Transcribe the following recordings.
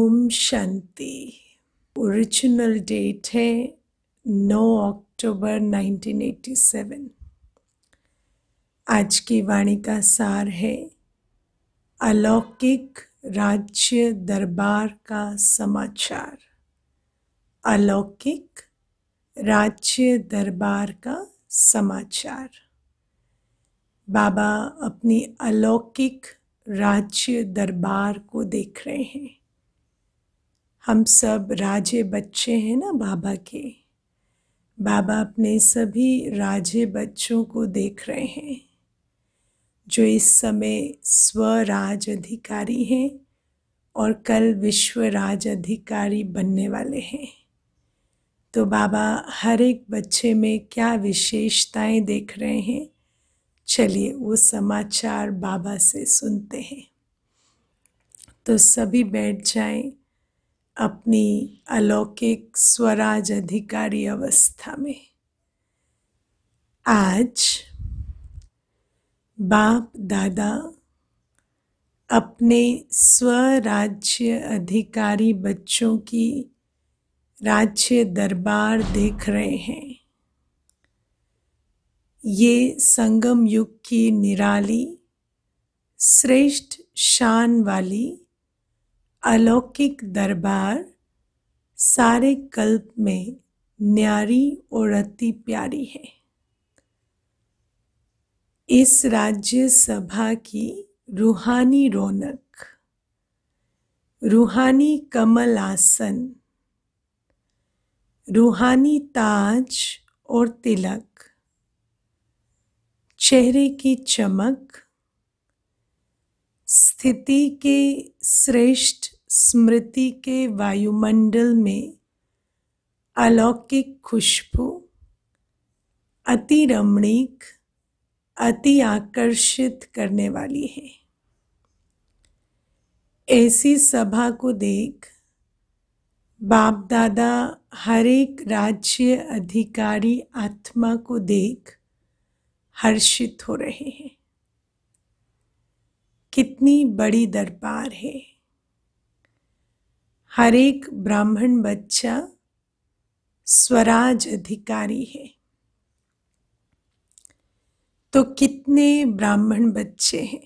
ओम शांति original date है 9 अक्टूबर 1987 आज की वाणी का सार है अलौकिक राज्य दरबार का समाचार अलौकिक राज्य दरबार का समाचार बाबा अपनी अलौकिक राज्य दरबार को देख रहे हैं हम सब राजे बच्चे हैं ना बाबा के बाबा अपने सभी राजे बच्चों को देख रहे हैं जो इस समय स्वराज अधिकारी हैं और कल विश्व राज अधिकारी बनने वाले हैं तो बाबा हर एक बच्चे में क्या विशेषताएं देख रहे हैं चलिए वो समाचार बाबा से सुनते हैं तो सभी बैठ जाएं अपनी अलौकिक स्वराज अधिकारी अवस्था में आज बाप दादा अपने स्वराज्य अधिकारी बच्चों की राज्य दरबार देख रहे हैं ये संगम युग की निराली श्रेष्ठ शान वाली अलौकिक दरबार सारे कल्प में न्यारी और अति प्यारी है इस राज्य सभा की रूहानी रौनक रूहानी कमल आसन रूहानी ताज और तिलक चेहरे की चमक स्थिति के श्रेष्ठ स्मृति के वायुमंडल में अलौकिक खुशबू अति रमणीक अति आकर्षित करने वाली है ऐसी सभा को देख बाप दादा हर एक राज्य अधिकारी आत्मा को देख हर्षित हो रहे हैं कितनी बड़ी दरबार है हर एक ब्राह्मण बच्चा स्वराज अधिकारी है तो कितने ब्राह्मण बच्चे हैं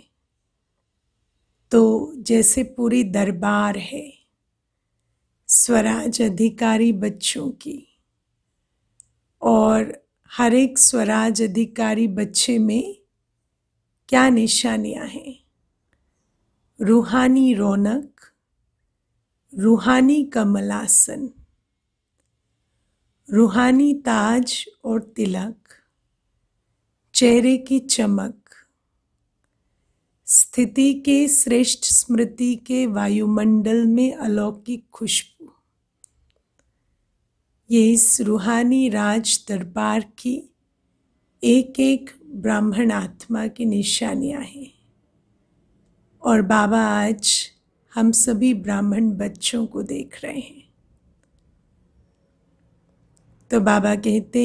तो जैसे पूरी दरबार है स्वराज अधिकारी बच्चों की और हर एक स्वराज अधिकारी बच्चे में क्या निशानियां हैं रूहानी रौनक रूहानी कमलासन रूहानी ताज और तिलक चेहरे की चमक स्थिति के श्रेष्ठ स्मृति के वायुमंडल में अलौकिक खुशबू ये इस रूहानी राज दरबार की एक एक ब्राह्मण आत्मा की निशानियां हैं और बाबा आज हम सभी ब्राह्मण बच्चों को देख रहे हैं तो बाबा कहते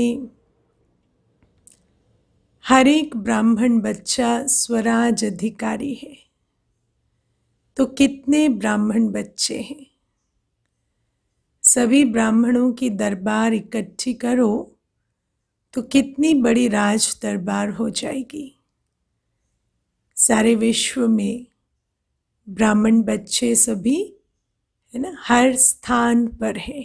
हर एक ब्राह्मण बच्चा स्वराज अधिकारी है तो कितने ब्राह्मण बच्चे हैं सभी ब्राह्मणों की दरबार इकट्ठी करो तो कितनी बड़ी राज दरबार हो जाएगी सारे विश्व में ब्राह्मण बच्चे सभी है ना हर स्थान पर है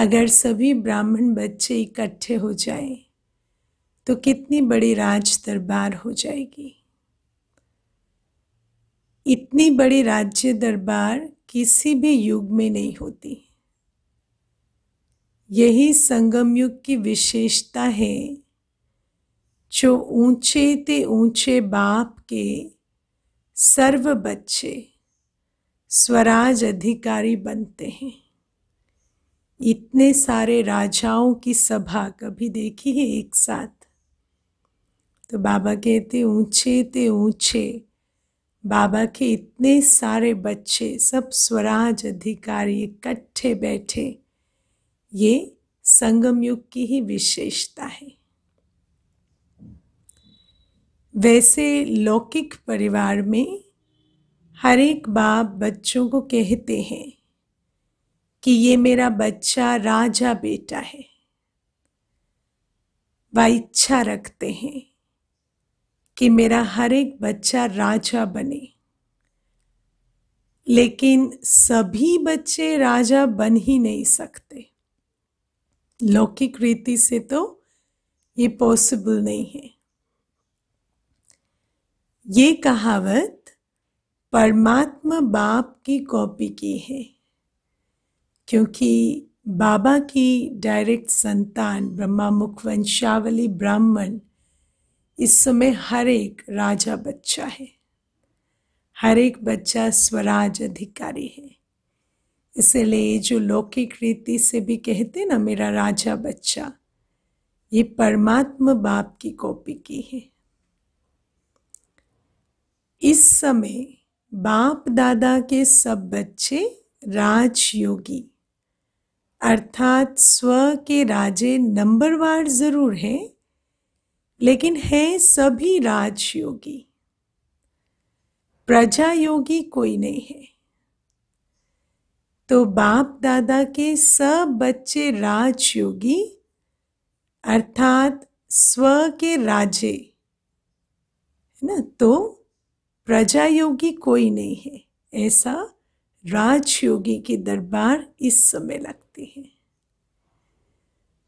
अगर सभी ब्राह्मण बच्चे इकट्ठे हो जाएं तो कितनी बड़ी राज दरबार हो जाएगी इतनी बड़ी राज्य दरबार किसी भी युग में नहीं होती यही संगम युग की विशेषता है जो ऊंचे ते ऊंचे बाप के सर्व बच्चे स्वराज अधिकारी बनते हैं इतने सारे राजाओं की सभा कभी देखी है एक साथ तो बाबा कहते ऊंचे ते ऊंचे बाबा के इतने सारे बच्चे सब स्वराज अधिकारी इकट्ठे बैठे ये संगमयुग की ही विशेषता है वैसे लौकिक परिवार में हर एक बाप बच्चों को कहते हैं कि ये मेरा बच्चा राजा बेटा है वह इच्छा रखते हैं कि मेरा हर एक बच्चा राजा बने लेकिन सभी बच्चे राजा बन ही नहीं सकते लौकिक रीति से तो ये पॉसिबल नहीं है ये कहावत परमात्मा बाप की कॉपी की है क्योंकि बाबा की डायरेक्ट संतान ब्रह्मा मुख वंशावली ब्राह्मण इस समय हर एक राजा बच्चा है हर एक बच्चा स्वराज अधिकारी है इसलिए जो लौकिक रीति से भी कहते ना मेरा राजा बच्चा ये परमात्मा बाप की कॉपी की है इस समय बाप दादा के सब बच्चे राजयोगी अर्थात स्व के राजे नंबरवार ज़रूर हैं लेकिन हैं सभी राजयोगी प्रजा योगी कोई नहीं है तो बाप दादा के सब बच्चे राजयोगी अर्थात स्व के राजे है ना तो प्रजायोगी कोई नहीं है ऐसा राजयोगी के दरबार इस समय लगते हैं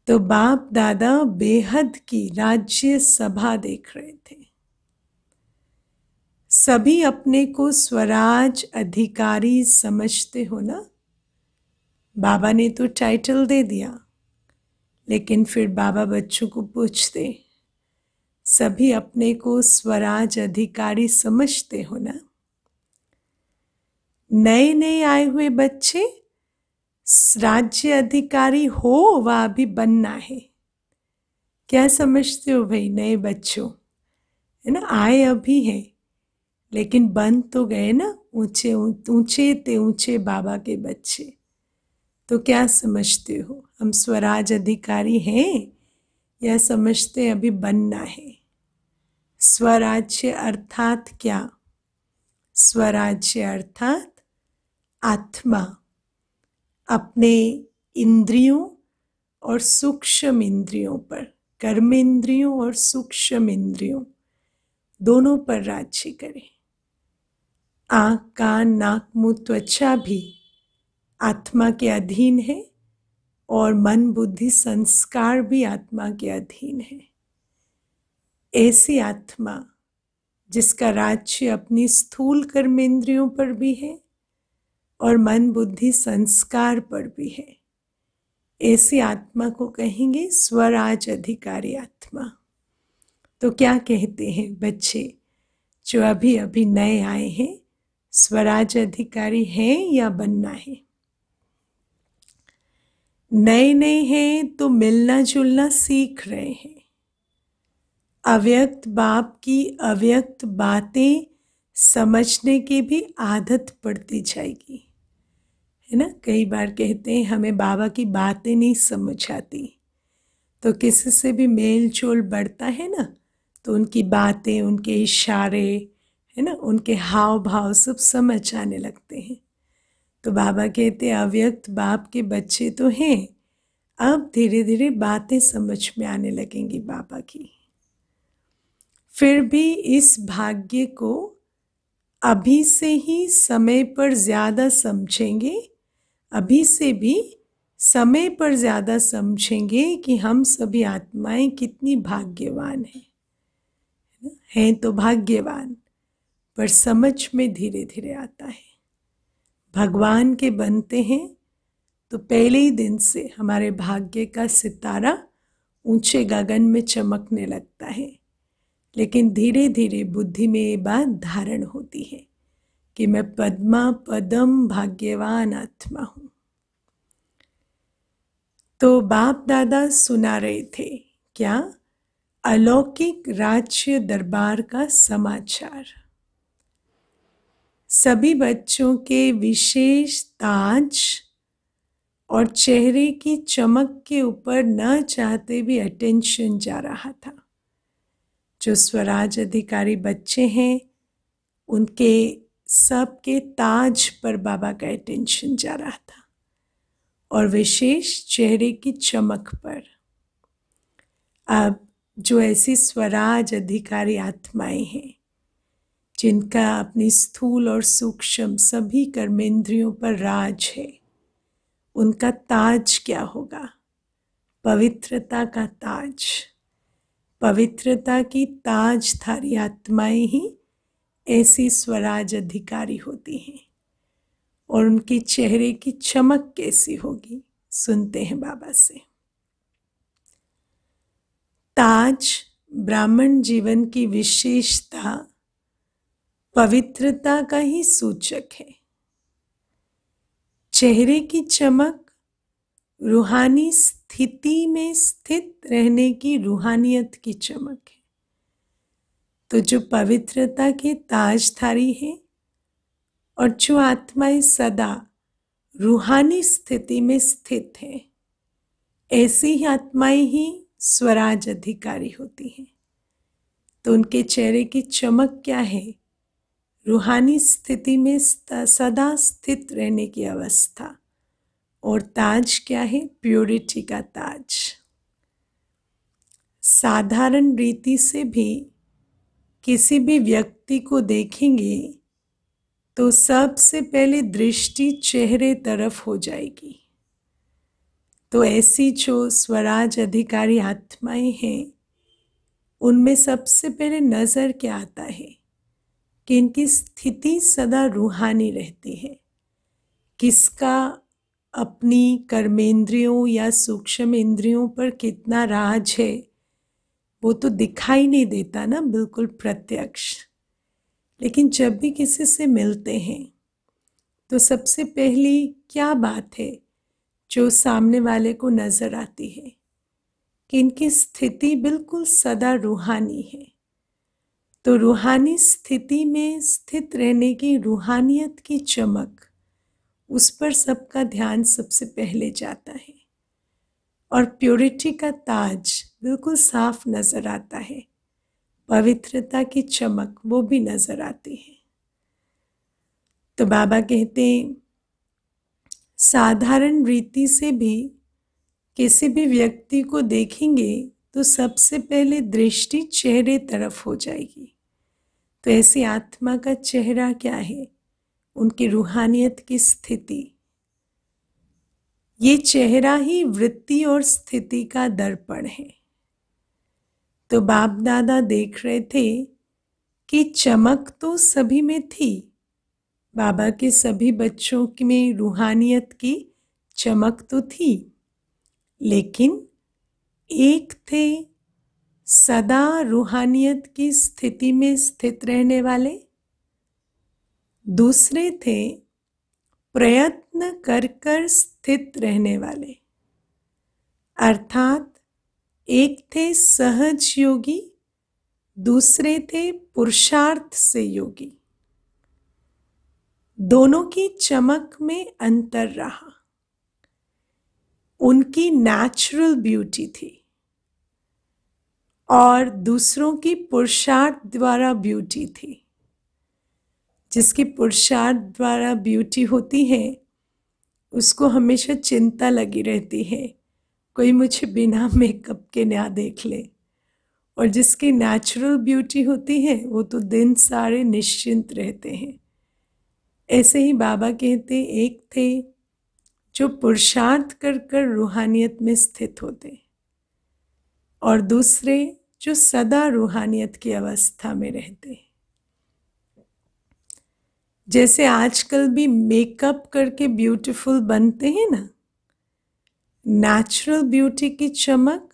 तो बाप दादा बेहद की राज्य सभा देख रहे थे सभी अपने को स्वराज अधिकारी समझते हो ना बाबा ने तो टाइटल दे दिया लेकिन फिर बाबा बच्चों को पूछते सभी अपने को स्वराज अधिकारी समझते हो ना नए नए आए हुए बच्चे राज्य अधिकारी हो व अभी बनना है क्या समझते हो भाई नए बच्चों है ना आए अभी हैं लेकिन बन तो गए ना ऊंचे ऊंचे ते ऊंचे बाबा के बच्चे तो क्या समझते हो हम स्वराज अधिकारी हैं या समझते अभी बनना है स्वराज्य अर्थात क्या स्वराज्य अर्थात आत्मा अपने इंद्रियों और सूक्ष्म इंद्रियों पर कर्म इंद्रियों और सूक्ष्म इंद्रियों दोनों पर राज्य करें आँख कान नाक मुँह त्वचा भी आत्मा के अधीन है और मन बुद्धि संस्कार भी आत्मा के अधीन है ऐसी आत्मा जिसका राज्य अपनी स्थूल कर्मेंद्रियों पर भी है और मन बुद्धि संस्कार पर भी है ऐसी आत्मा को कहेंगे स्वराज अधिकारी आत्मा तो क्या कहते हैं बच्चे जो अभी अभी नए आए हैं स्वराज अधिकारी हैं या बनना है नए नए हैं तो मिलना जुलना सीख रहे हैं अव्यक्त बाप की अव्यक्त बातें समझने की भी आदत पड़ती जाएगी है ना कई बार कहते हैं हमें बाबा की बातें नहीं समझ आती तो किसी से भी मेल जोल बढ़ता है ना तो उनकी बातें उनके इशारे है ना उनके हाव भाव सब समझ आने लगते हैं तो बाबा कहते अव्यक्त बाप के बच्चे तो हैं अब धीरे धीरे बातें समझ में आने लगेंगी बाबा की फिर भी इस भाग्य को अभी से ही समय पर ज़्यादा समझेंगे अभी से भी समय पर ज़्यादा समझेंगे कि हम सभी आत्माएं कितनी भाग्यवान हैं हैं तो भाग्यवान पर समझ में धीरे धीरे आता है भगवान के बनते हैं तो पहले ही दिन से हमारे भाग्य का सितारा ऊंचे गगन में चमकने लगता है लेकिन धीरे धीरे बुद्धि में ये बात धारण होती है कि मैं पद्मा पदम भाग्यवान आत्मा हूँ तो बाप दादा सुना रहे थे क्या अलौकिक राज्य दरबार का समाचार सभी बच्चों के विशेष ताज और चेहरे की चमक के ऊपर न चाहते भी अटेंशन जा रहा था जो स्वराज अधिकारी बच्चे हैं उनके सब के ताज पर बाबा का अटेंशन जा रहा था और विशेष चेहरे की चमक पर अब जो ऐसी स्वराज अधिकारी आत्माएं हैं जिनका अपनी स्थूल और सूक्ष्म सभी कर्मेंद्रियों पर राज है उनका ताज क्या होगा पवित्रता का ताज पवित्रता की ताज थारी आत्माएं ही ऐसी स्वराज अधिकारी होती हैं और उनके चेहरे की चमक कैसी होगी सुनते हैं बाबा से ताज ब्राह्मण जीवन की विशेषता पवित्रता का ही सूचक है चेहरे की चमक रूहानी स्थिति में स्थित रहने की रूहानियत की चमक है तो जो पवित्रता के ताजधारी है और जो आत्माएं सदा रूहानी स्थिति में स्थित है ऐसी ही आत्माएं ही स्वराज अधिकारी होती हैं तो उनके चेहरे की चमक क्या है रूहानी स्थिति में सदा स्थित रहने की अवस्था और ताज क्या है प्योरिटी का ताज साधारण रीति से भी किसी भी व्यक्ति को देखेंगे तो सबसे पहले दृष्टि चेहरे तरफ हो जाएगी तो ऐसी जो स्वराज अधिकारी आत्माएं हैं उनमें सबसे पहले नज़र क्या आता है कि इनकी स्थिति सदा रूहानी रहती है किसका अपनी कर्मेंद्रियों या सूक्ष्म इंद्रियों पर कितना राज है वो तो दिखाई नहीं देता ना बिल्कुल प्रत्यक्ष लेकिन जब भी किसी से मिलते हैं तो सबसे पहली क्या बात है जो सामने वाले को नज़र आती है कि इनकी स्थिति बिल्कुल सदा रूहानी है तो रूहानी स्थिति में स्थित रहने की रूहानियत की चमक उस पर सबका ध्यान सबसे पहले जाता है और प्योरिटी का ताज बिल्कुल साफ नज़र आता है पवित्रता की चमक वो भी नज़र आती है तो बाबा कहते हैं साधारण रीति से भी किसी भी व्यक्ति को देखेंगे तो सबसे पहले दृष्टि चेहरे तरफ हो जाएगी तो ऐसी आत्मा का चेहरा क्या है उनकी रूहानियत की स्थिति ये चेहरा ही वृत्ति और स्थिति का दर्पण है तो बाप दादा देख रहे थे कि चमक तो सभी में थी बाबा के सभी बच्चों में रूहानियत की चमक तो थी लेकिन एक थे सदा रूहानियत की स्थिति में स्थित रहने वाले दूसरे थे प्रयत्न कर कर स्थित रहने वाले अर्थात एक थे सहज योगी दूसरे थे पुरुषार्थ से योगी दोनों की चमक में अंतर रहा उनकी नेचुरल ब्यूटी थी और दूसरों की पुरुषार्थ द्वारा ब्यूटी थी जिसकी पुरुषार्थ द्वारा ब्यूटी होती है उसको हमेशा चिंता लगी रहती है कोई मुझे बिना मेकअप के ना देख ले और जिसकी नेचुरल ब्यूटी होती है वो तो दिन सारे निश्चिंत रहते हैं ऐसे ही बाबा कहते एक थे जो पुरुषार्थ कर कर रूहानियत में स्थित होते और दूसरे जो सदा रूहानियत की अवस्था में रहते जैसे आजकल भी मेकअप करके ब्यूटीफुल बनते हैं ना नेचुरल ब्यूटी की चमक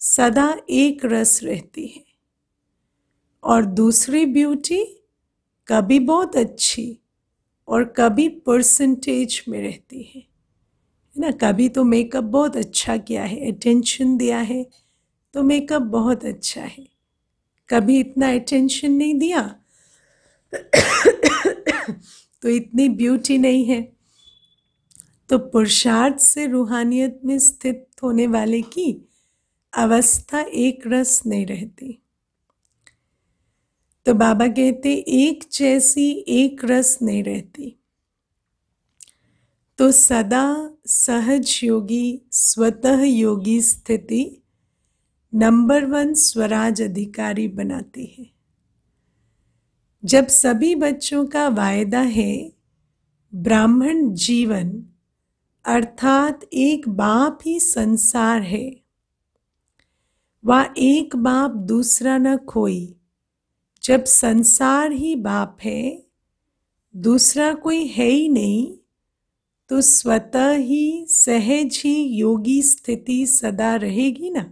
सदा एक रस रहती है और दूसरी ब्यूटी कभी बहुत अच्छी और कभी परसेंटेज में रहती है ना कभी तो मेकअप बहुत अच्छा किया है अटेंशन दिया है तो मेकअप बहुत अच्छा है कभी इतना अटेंशन नहीं दिया तो इतनी ब्यूटी नहीं है तो पुरुषार्थ से रूहानियत में स्थित होने वाले की अवस्था एक रस नहीं रहती तो बाबा कहते एक जैसी एक रस नहीं रहती तो सदा सहज योगी स्वतः योगी स्थिति नंबर वन स्वराज अधिकारी बनाती है जब सभी बच्चों का वायदा है ब्राह्मण जीवन अर्थात एक बाप ही संसार है वह एक बाप दूसरा न खोई जब संसार ही बाप है दूसरा कोई है ही नहीं तो स्वतः ही सहज ही योगी स्थिति सदा रहेगी ना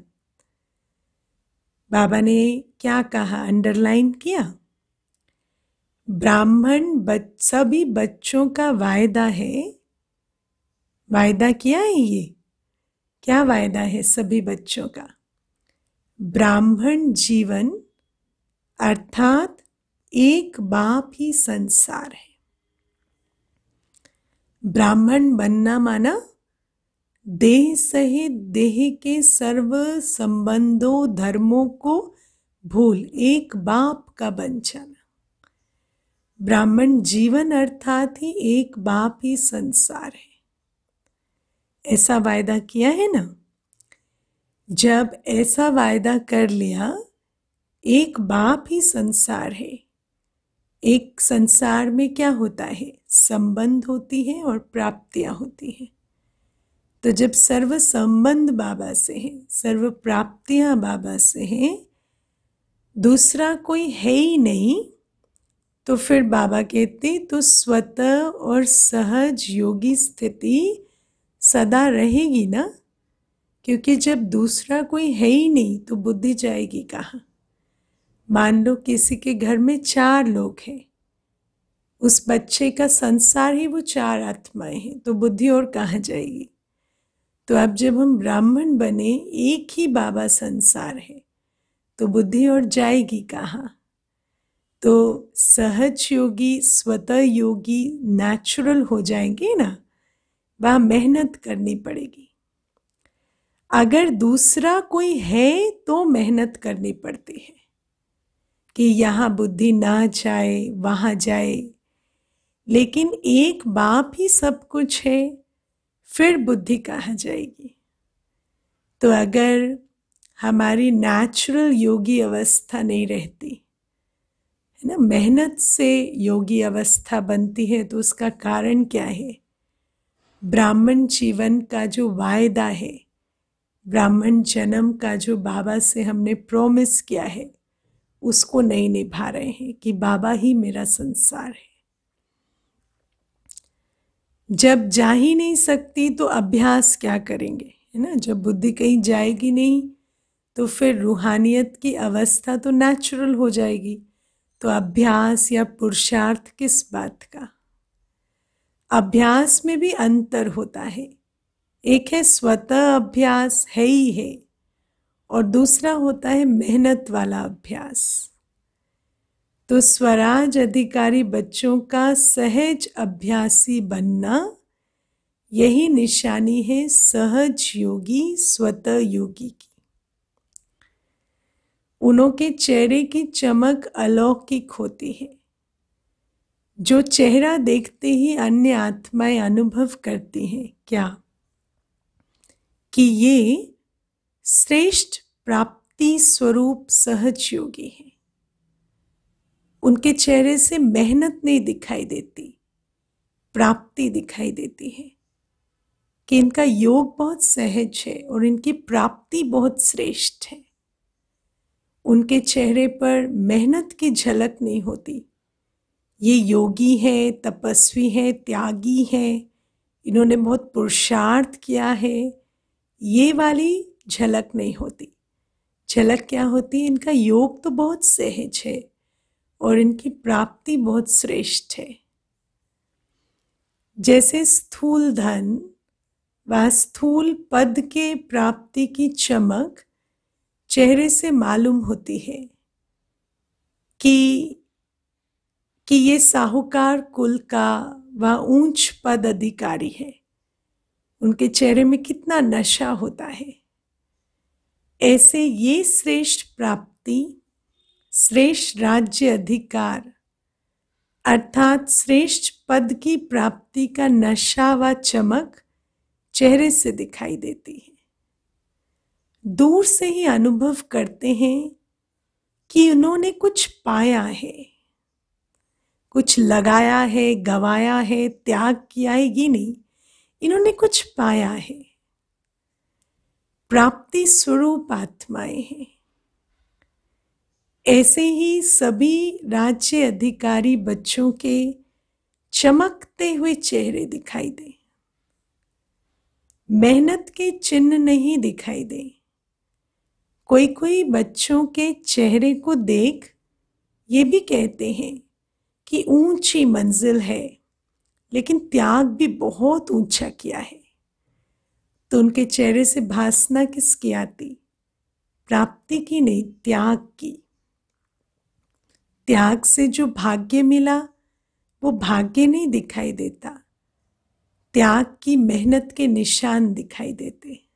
बाबा ने क्या कहा अंडरलाइन किया ब्राह्मण बच, सभी बच्चों का वायदा है वायदा किया है ये क्या वायदा है सभी बच्चों का ब्राह्मण जीवन अर्थात एक बाप ही संसार है ब्राह्मण बनना माना देह सहित देह के सर्व संबंधों धर्मों को भूल एक बाप का बन जाना ब्राह्मण जीवन अर्थात ही एक बाप ही संसार है ऐसा वायदा किया है ना जब ऐसा वायदा कर लिया एक बाप ही संसार है एक संसार में क्या होता है संबंध होती है और प्राप्तियां होती हैं तो जब सर्व संबंध बाबा से हैं सर्व प्राप्तियां बाबा से हैं दूसरा कोई है ही नहीं तो फिर बाबा कहते हैं तो स्वतः और सहज योगी स्थिति सदा रहेगी ना क्योंकि जब दूसरा कोई है ही नहीं तो बुद्धि जाएगी कहाँ मान लो किसी के घर में चार लोग हैं उस बच्चे का संसार ही वो चार आत्माएं हैं तो बुद्धि और कहाँ जाएगी तो अब जब हम ब्राह्मण बने एक ही बाबा संसार है तो बुद्धि और जाएगी कहाँ तो सहज योगी स्वतः योगी नेचुरल हो जाएंगे ना वह मेहनत करनी पड़ेगी अगर दूसरा कोई है तो मेहनत करनी पड़ती है कि यहाँ बुद्धि ना जाए वहाँ जाए लेकिन एक बाप ही सब कुछ है फिर बुद्धि कहाँ जाएगी तो अगर हमारी नेचुरल योगी अवस्था नहीं रहती है ना मेहनत से योगी अवस्था बनती है तो उसका कारण क्या है ब्राह्मण जीवन का जो वायदा है ब्राह्मण जन्म का जो बाबा से हमने प्रॉमिस किया है उसको नहीं निभा रहे हैं कि बाबा ही मेरा संसार है जब जा ही नहीं सकती तो अभ्यास क्या करेंगे है ना जब बुद्धि कहीं जाएगी नहीं तो फिर रूहानियत की अवस्था तो नेचुरल हो जाएगी तो अभ्यास या पुरुषार्थ किस बात का अभ्यास में भी अंतर होता है एक है स्वतः अभ्यास है ही है और दूसरा होता है मेहनत वाला अभ्यास तो स्वराज अधिकारी बच्चों का सहज अभ्यासी बनना यही निशानी है सहज योगी स्वतः योगी की उनके चेहरे की चमक अलौकिक होती है जो चेहरा देखते ही अन्य आत्माएं अनुभव करती हैं क्या कि ये श्रेष्ठ प्राप्ति स्वरूप सहज योगी है उनके चेहरे से मेहनत नहीं दिखाई देती प्राप्ति दिखाई देती है कि इनका योग बहुत सहज है और इनकी प्राप्ति बहुत श्रेष्ठ है उनके चेहरे पर मेहनत की झलक नहीं होती ये योगी हैं तपस्वी हैं त्यागी हैं इन्होंने बहुत पुरुषार्थ किया है ये वाली झलक नहीं होती झलक क्या होती है इनका योग तो बहुत सहज है और इनकी प्राप्ति बहुत श्रेष्ठ है जैसे स्थूल धन व स्थूल पद के प्राप्ति की चमक चेहरे से मालूम होती है कि कि ये साहूकार कुल का व ऊंच पद अधिकारी है उनके चेहरे में कितना नशा होता है ऐसे ये श्रेष्ठ प्राप्ति श्रेष्ठ राज्य अधिकार अर्थात श्रेष्ठ पद की प्राप्ति का नशा व चमक चेहरे से दिखाई देती है दूर से ही अनुभव करते हैं कि उन्होंने कुछ पाया है कुछ लगाया है गवाया है त्याग किया है ये नहीं इन्होंने कुछ पाया है प्राप्ति स्वरूप आत्माएं हैं ऐसे ही सभी राज्य अधिकारी बच्चों के चमकते हुए चेहरे दिखाई दे मेहनत के चिन्ह नहीं दिखाई दे कोई कोई बच्चों के चेहरे को देख ये भी कहते हैं कि ऊंची मंजिल है लेकिन त्याग भी बहुत ऊंचा किया है तो उनके चेहरे से भासना किसकी आती प्राप्ति की नहीं त्याग की त्याग से जो भाग्य मिला वो भाग्य नहीं दिखाई देता त्याग की मेहनत के निशान दिखाई देते हैं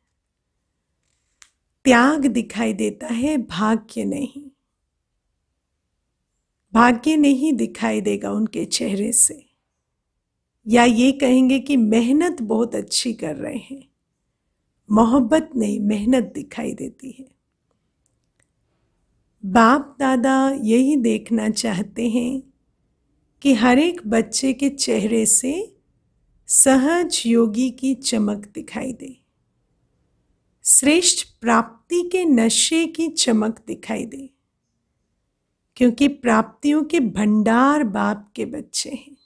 त्याग दिखाई देता है भाग्य नहीं भाग्य नहीं दिखाई देगा उनके चेहरे से या ये कहेंगे कि मेहनत बहुत अच्छी कर रहे हैं मोहब्बत नहीं मेहनत दिखाई देती है बाप दादा यही देखना चाहते हैं कि हर एक बच्चे के चेहरे से सहज योगी की चमक दिखाई दे श्रेष्ठ प्राप्ति के नशे की चमक दिखाई दे क्योंकि प्राप्तियों के भंडार बाप के बच्चे हैं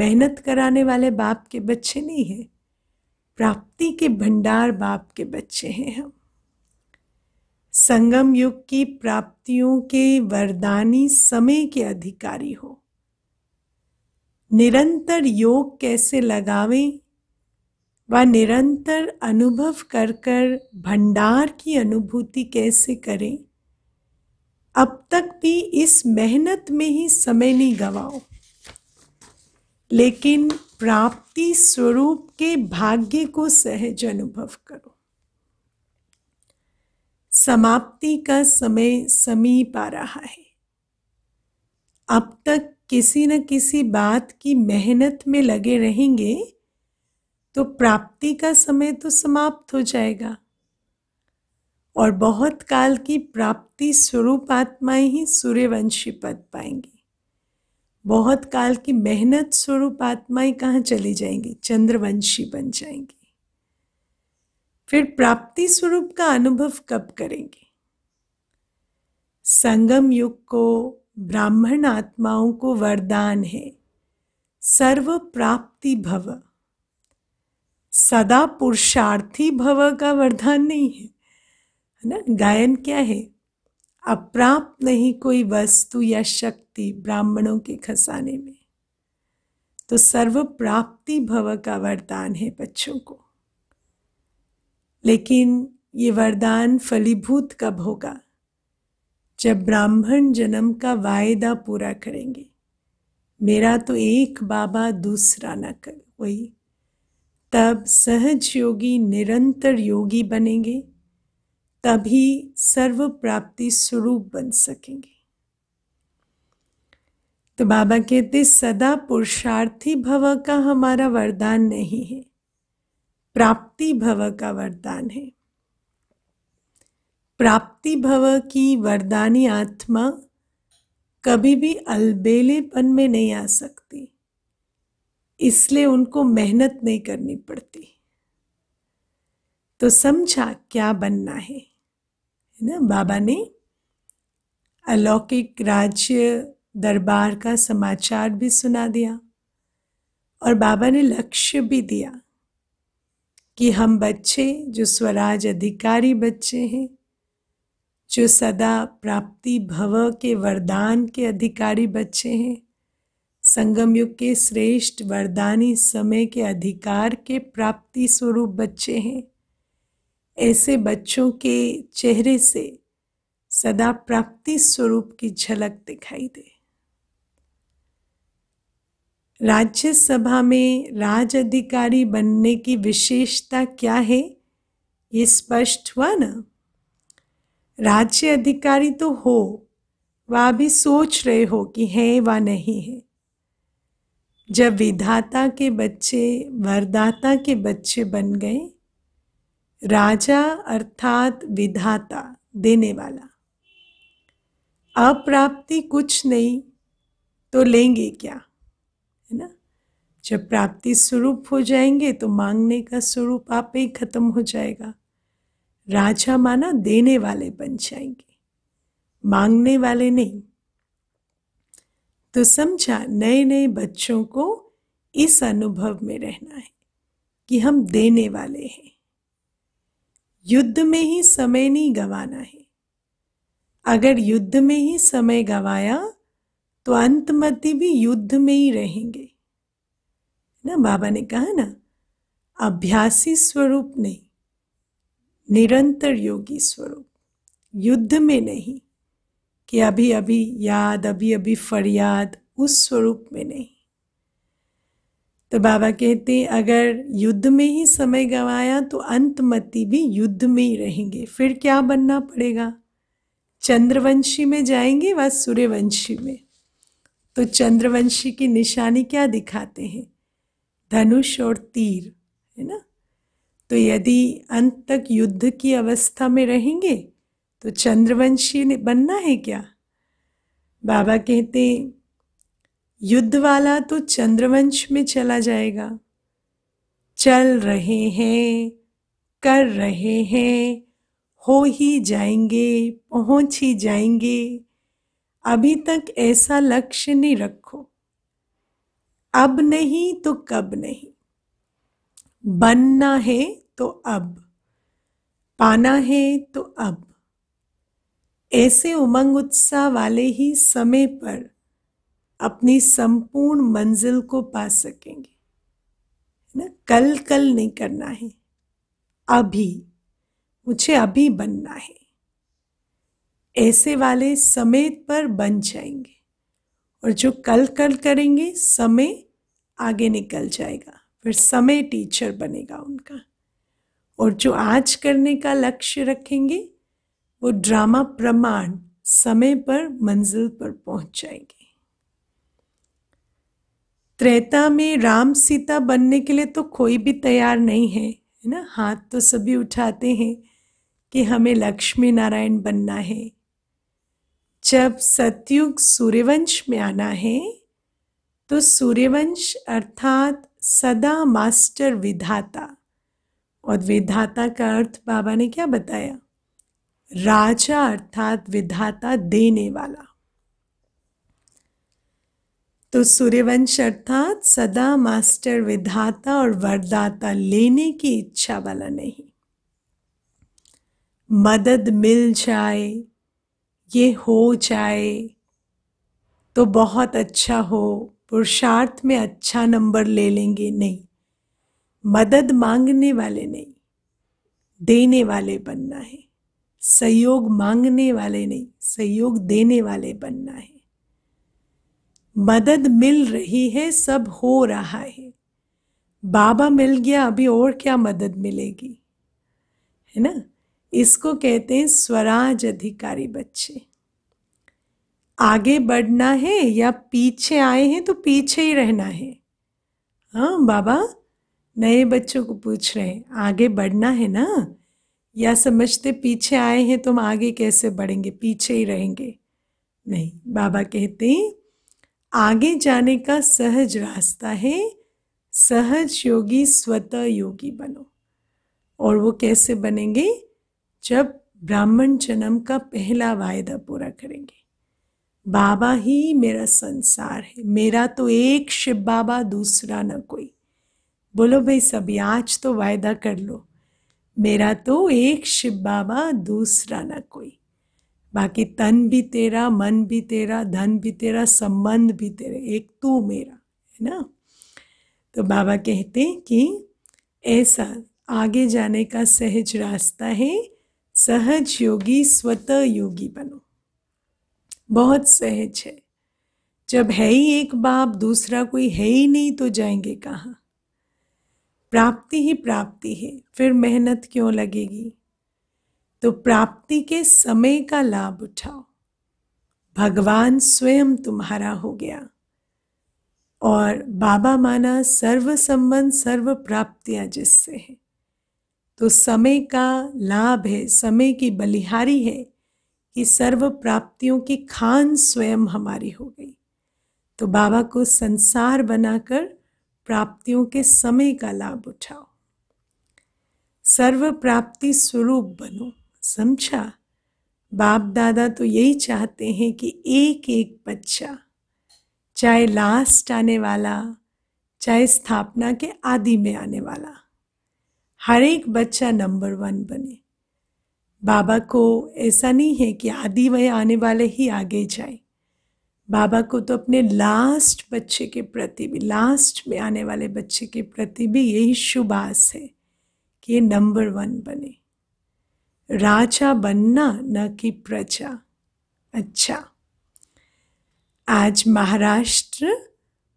मेहनत कराने वाले बाप के बच्चे नहीं हैं प्राप्ति के भंडार बाप के बच्चे हैं हम संगम युग की प्राप्तियों के वरदानी समय के अधिकारी हो निरंतर योग कैसे लगावें व निरंतर अनुभव कर कर भंडार की अनुभूति कैसे करें अब तक भी इस मेहनत में ही समय नहीं गवाओ लेकिन प्राप्ति स्वरूप के भाग्य को सहज अनुभव करो समाप्ति का समय समीप आ रहा है अब तक किसी न किसी बात की मेहनत में लगे रहेंगे तो प्राप्ति का समय तो समाप्त हो जाएगा और बहुत काल की प्राप्ति स्वरूप आत्माएं ही सूर्यवंशी पद पाएंगी बहुत काल की मेहनत स्वरूप आत्माएं कहाँ चली जाएंगी चंद्रवंशी बन जाएंगी फिर प्राप्ति स्वरूप का अनुभव कब करेंगे संगम युग को ब्राह्मण आत्माओं को वरदान है सर्व प्राप्ति भव सदा पुरुषार्थी भव का वरदान नहीं है है ना गायन क्या है अप्राप्त नहीं कोई वस्तु या शक्ति ब्राह्मणों के खसाने में तो सर्व प्राप्ति भव का वरदान है बच्चों को लेकिन ये वरदान फलीभूत कब होगा जब ब्राह्मण जन्म का वायदा पूरा करेंगे मेरा तो एक बाबा दूसरा ना कर वही तब सहज योगी निरंतर योगी बनेंगे तभी सर्व प्राप्ति स्वरूप बन सकेंगे तो बाबा कहते सदा पुरुषार्थी भव का हमारा वरदान नहीं है प्राप्ति भव का वरदान है प्राप्ति भव की वरदानी आत्मा कभी भी अलबेलेपन में नहीं आ सकती इसलिए उनको मेहनत नहीं करनी पड़ती तो समझा क्या बनना है है ना बाबा ने अलौकिक राज्य दरबार का समाचार भी सुना दिया और बाबा ने लक्ष्य भी दिया कि हम बच्चे जो स्वराज अधिकारी बच्चे हैं जो सदा प्राप्ति भव के वरदान के अधिकारी बच्चे हैं संगम युग के श्रेष्ठ वरदानी समय के अधिकार के प्राप्ति स्वरूप बच्चे हैं ऐसे बच्चों के चेहरे से सदा प्राप्ति स्वरूप की झलक दिखाई दे राज्यसभा में राज अधिकारी बनने की विशेषता क्या है ये स्पष्ट हुआ ना राज्य अधिकारी तो हो वह अभी सोच रहे हो कि है व नहीं है जब विधाता के बच्चे वरदाता के बच्चे बन गए राजा अर्थात विधाता देने वाला अप्राप्ति कुछ नहीं तो लेंगे क्या है ना जब प्राप्ति स्वरूप हो जाएंगे तो मांगने का स्वरूप आप ही खत्म हो जाएगा राजा माना देने वाले बन जाएंगे मांगने वाले नहीं तो समझा नए नए बच्चों को इस अनुभव में रहना है कि हम देने वाले हैं युद्ध में ही समय नहीं गंवाना है अगर युद्ध में ही समय गंवाया तो अंतमति भी युद्ध में ही रहेंगे ना बाबा ने कहा ना अभ्यासी स्वरूप नहीं निरंतर योगी स्वरूप युद्ध में नहीं कि अभी अभी याद अभी अभी फरियाद उस स्वरूप में नहीं तो बाबा कहते हैं अगर युद्ध में ही समय गंवाया तो अंतमति भी युद्ध में ही रहेंगे फिर क्या बनना पड़ेगा चंद्रवंशी में जाएंगे व सूर्यवंशी में तो चंद्रवंशी की निशानी क्या दिखाते हैं धनुष और तीर है ना तो यदि अंत तक युद्ध की अवस्था में रहेंगे तो चंद्रवंशी ने बनना है क्या बाबा कहते युद्ध वाला तो चंद्रवंश में चला जाएगा चल रहे हैं कर रहे हैं हो ही जाएंगे पहुंच ही जाएंगे अभी तक ऐसा लक्ष्य नहीं रखो अब नहीं तो कब नहीं बनना है तो अब पाना है तो अब ऐसे उमंग उत्साह वाले ही समय पर अपनी संपूर्ण मंजिल को पा सकेंगे ना कल कल नहीं करना है अभी मुझे अभी बनना है ऐसे वाले समय पर बन जाएंगे और जो कल कल करेंगे समय आगे निकल जाएगा फिर समय टीचर बनेगा उनका और जो आज करने का लक्ष्य रखेंगे वो ड्रामा प्रमाण समय पर मंजिल पर पहुंच जाएंगे त्रेता में राम सीता बनने के लिए तो कोई भी तैयार नहीं है है ना हाथ तो सभी उठाते हैं कि हमें लक्ष्मी नारायण बनना है जब सतयुग सूर्यवंश में आना है तो सूर्यवंश अर्थात सदा मास्टर विधाता और विधाता का अर्थ बाबा ने क्या बताया राजा अर्थात विधाता देने वाला तो सूर्यवंश अर्थात सदा मास्टर विधाता और वरदाता लेने की इच्छा वाला नहीं मदद मिल जाए ये हो जाए तो बहुत अच्छा हो पुरुषार्थ में अच्छा नंबर ले लेंगे नहीं मदद मांगने वाले नहीं देने वाले बनना है सहयोग मांगने वाले नहीं सहयोग देने वाले बनना है मदद मिल रही है सब हो रहा है बाबा मिल गया अभी और क्या मदद मिलेगी है ना इसको कहते हैं स्वराज अधिकारी बच्चे आगे बढ़ना है या पीछे आए हैं तो पीछे ही रहना है हाँ बाबा नए बच्चों को पूछ रहे हैं आगे बढ़ना है ना या समझते पीछे आए हैं तुम आगे कैसे बढ़ेंगे पीछे ही रहेंगे नहीं बाबा कहते हैं आगे जाने का सहज रास्ता है सहज योगी स्वतः योगी बनो और वो कैसे बनेंगे जब ब्राह्मण जन्म का पहला वायदा पूरा करेंगे बाबा ही मेरा संसार है मेरा तो एक शिव बाबा दूसरा ना कोई बोलो भाई सभी आज तो वायदा कर लो मेरा तो एक शिव बाबा दूसरा ना कोई बाकी तन भी तेरा मन भी तेरा धन भी तेरा संबंध भी तेरे एक तू मेरा है ना तो बाबा कहते हैं कि ऐसा आगे जाने का सहज रास्ता है सहज योगी स्वतः योगी बनो बहुत सहज है जब है ही एक बाप दूसरा कोई है ही नहीं तो जाएंगे कहाँ प्राप्ति ही प्राप्ति है फिर मेहनत क्यों लगेगी तो प्राप्ति के समय का लाभ उठाओ भगवान स्वयं तुम्हारा हो गया और बाबा माना सर्व संबंध सर्व प्राप्तियां जिससे हैं तो समय का लाभ है समय की बलिहारी है कि सर्व प्राप्तियों की खान स्वयं हमारी हो गई तो बाबा को संसार बनाकर प्राप्तियों के समय का लाभ उठाओ सर्व प्राप्ति स्वरूप बनो समझा बाप दादा तो यही चाहते हैं कि एक एक बच्चा चाहे लास्ट आने वाला चाहे स्थापना के आदि में आने वाला हर एक बच्चा नंबर वन बने बाबा को ऐसा नहीं है कि आदि वह आने वाले ही आगे जाए बाबा को तो अपने लास्ट बच्चे के प्रति भी लास्ट में आने वाले बच्चे के प्रति भी यही शुभास है कि ये नंबर वन बने राजा बनना न कि प्रजा अच्छा आज महाराष्ट्र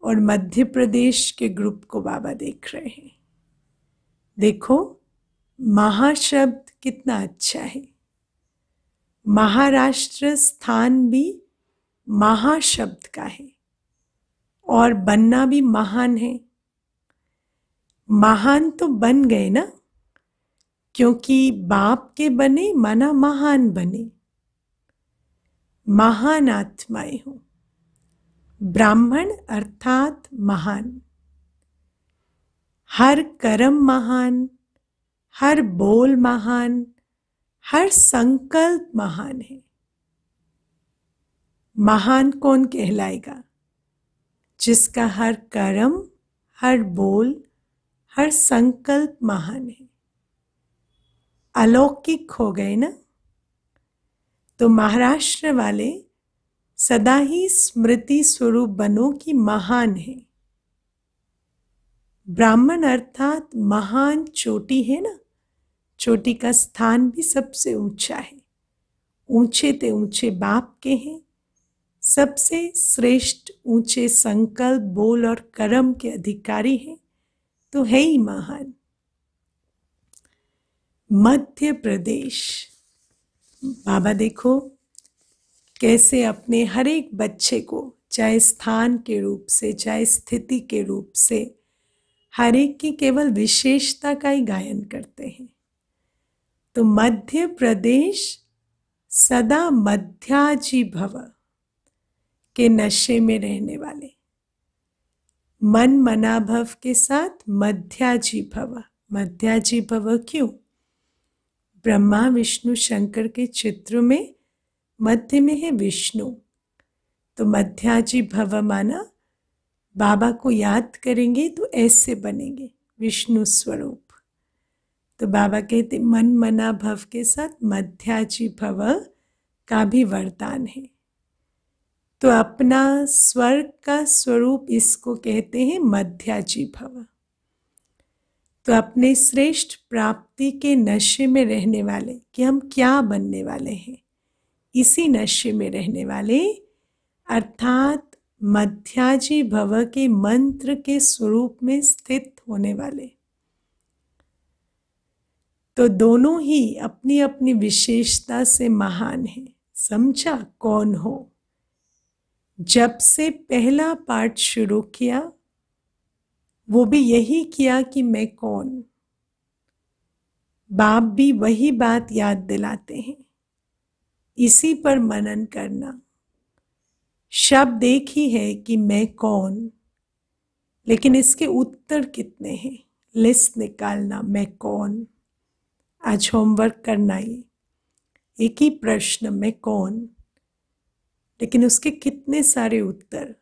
और मध्य प्रदेश के ग्रुप को बाबा देख रहे हैं देखो महाशब्द कितना अच्छा है महाराष्ट्र स्थान भी महाशब्द का है और बनना भी महान है महान तो बन गए ना क्योंकि बाप के बने माना महान बने महान आत्माएं हो ब्राह्मण अर्थात महान हर कर्म महान हर बोल महान हर संकल्प महान है महान कौन कहलाएगा जिसका हर कर्म हर बोल हर संकल्प महान है अलौकिक हो गए ना तो महाराष्ट्र वाले सदा ही स्मृति स्वरूप बनो कि महान है ब्राह्मण अर्थात महान चोटी है ना चोटी का स्थान भी सबसे ऊंचा है ऊंचे ते ऊंचे बाप के हैं सबसे श्रेष्ठ ऊंचे संकल्प बोल और कर्म के अधिकारी हैं तो है ही महान मध्य प्रदेश बाबा देखो कैसे अपने हर एक बच्चे को चाहे स्थान के रूप से चाहे स्थिति के रूप से हर एक की केवल विशेषता का ही गायन करते हैं तो मध्य प्रदेश सदा मध्याजी भव के नशे में रहने वाले मन मनाभव के साथ मध्याजी भव मध्याजी भव क्यों ब्रह्मा विष्णु शंकर के चित्र में मध्य में है विष्णु तो मध्याजी भव माना बाबा को याद करेंगे तो ऐसे बनेंगे विष्णु स्वरूप तो बाबा कहते मन मना भव के साथ मध्याजी भव का भी वरदान है तो अपना स्वर्ग का स्वरूप इसको कहते हैं मध्याजी भव तो अपने श्रेष्ठ प्राप्ति के नशे में रहने वाले कि हम क्या बनने वाले हैं इसी नशे में रहने वाले अर्थात मध्याजी भव के मंत्र के स्वरूप में स्थित होने वाले तो दोनों ही अपनी अपनी विशेषता से महान हैं समझा कौन हो जब से पहला पाठ शुरू किया वो भी यही किया कि मैं कौन बाप भी वही बात याद दिलाते हैं इसी पर मनन करना शब्द एक ही है कि मैं कौन लेकिन इसके उत्तर कितने हैं लिस्ट निकालना मैं कौन आज होमवर्क करना ही एक ही प्रश्न मैं कौन लेकिन उसके कितने सारे उत्तर